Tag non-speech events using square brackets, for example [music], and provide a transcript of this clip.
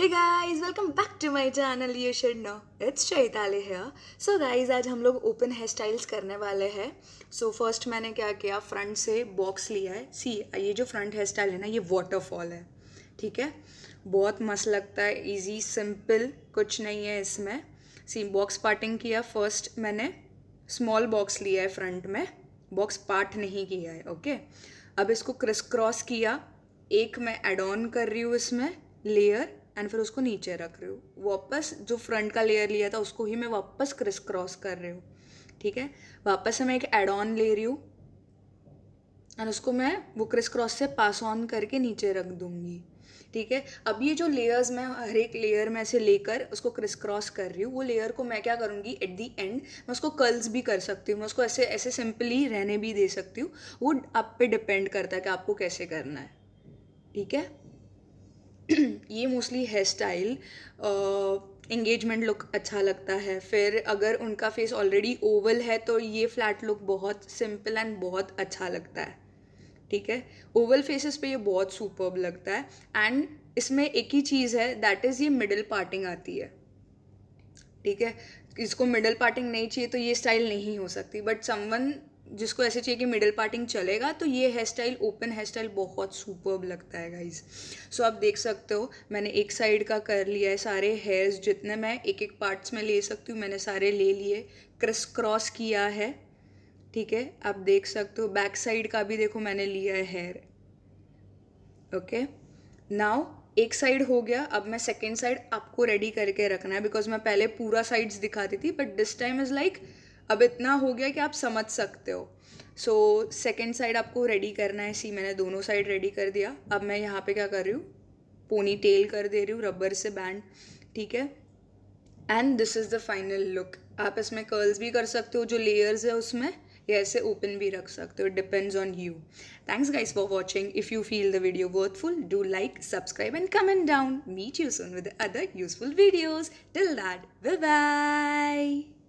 hey guys welcome back to my channel you should know it's Chaitali here so guys आज हम लोग open hair styles करने वाले हैं सो फर्स्ट मैंने क्या किया फ्रंट से बॉक्स लिया है सी ये जो फ्रंट हेयर स्टाइल है ना ये वाटरफॉल है ठीक है बहुत मस्त लगता है इजी सिंपल कुछ नहीं है इसमें सी बॉक्स पार्टिंग किया फर्स्ट मैंने स्मॉल बॉक्स लिया है फ्रंट में बॉक्स पार्ट नहीं किया है ओके अब इसको क्रिस क्रॉस किया एक मैं एड ऑन कर रही हूँ इसमें लेयर एंड फिर उसको नीचे रख रहे हो वापस जो फ्रंट का लेयर लिया था उसको ही मैं वापस क्रिस क्रॉस कर रही हूँ ठीक है वापस से मैं एक एड ऑन ले रही हूँ एंड उसको मैं वो क्रिस क्रॉस से पास ऑन करके नीचे रख दूँगी ठीक है अब ये जो लेयर्स मैं हर एक लेयर में से लेकर उसको क्रिस क्रॉस कर रही हूँ वो लेयर को मैं क्या करूँगी एट दी एंड मैं उसको कर्ल्स भी कर सकती हूँ मैं उसको ऐसे ऐसे सिंपली रहने भी दे सकती हूँ वो आप पे डिपेंड करता है कि आपको कैसे करना है ठीक है [clears throat] ये mostly hairstyle engagement look अच्छा लगता है फिर अगर उनका फेस ऑलरेडी ओवल है तो ये फ्लैट लुक बहुत सिंपल एंड बहुत अच्छा लगता है ठीक है ओवल फेसेस पे ये बहुत सुपर्ब लगता है एंड इसमें एक ही चीज़ है दैट इज़ ये मिडल पार्टिंग आती है ठीक है इसको मिडल पार्टिंग नहीं चाहिए तो ये स्टाइल नहीं हो सकती बट समवन जिसको ऐसे चाहिए कि मिडिल पार्टिंग चलेगा तो ये hairstyle open hairstyle बहुत सुपर्ब लगता है गाइज सो so, आप देख सकते हो मैंने एक साइड का कर लिया है सारे हेयर्स जितने मैं एक एक पार्ट्स में ले सकती हूँ मैंने सारे ले लिए क्रिस क्रॉस किया है ठीक है आप देख सकते हो बैक साइड का भी देखो मैंने लिया है हेयर ओके नाउ एक साइड हो गया अब मैं सेकेंड साइड आपको रेडी करके रखना है बिकॉज मैं पहले पूरा साइड्स दिखाती थी but this time is like like, अब इतना हो गया कि आप समझ सकते हो सो सेकेंड साइड आपको रेडी करना है सी मैंने दोनों साइड रेडी कर दिया अब मैं यहाँ पे क्या कर रही हूँ पोनी टेल कर दे रही हूँ रबर से बैंड ठीक है and this is the final look आप इसमें कर्ल्स भी कर सकते हो जो लेयर्स है उसमें या ऐसे ओपन भी रख सकते हो depends on you thanks guys for watching if you feel the video worthful do like subscribe and comment down meet you soon with other useful videos till that bye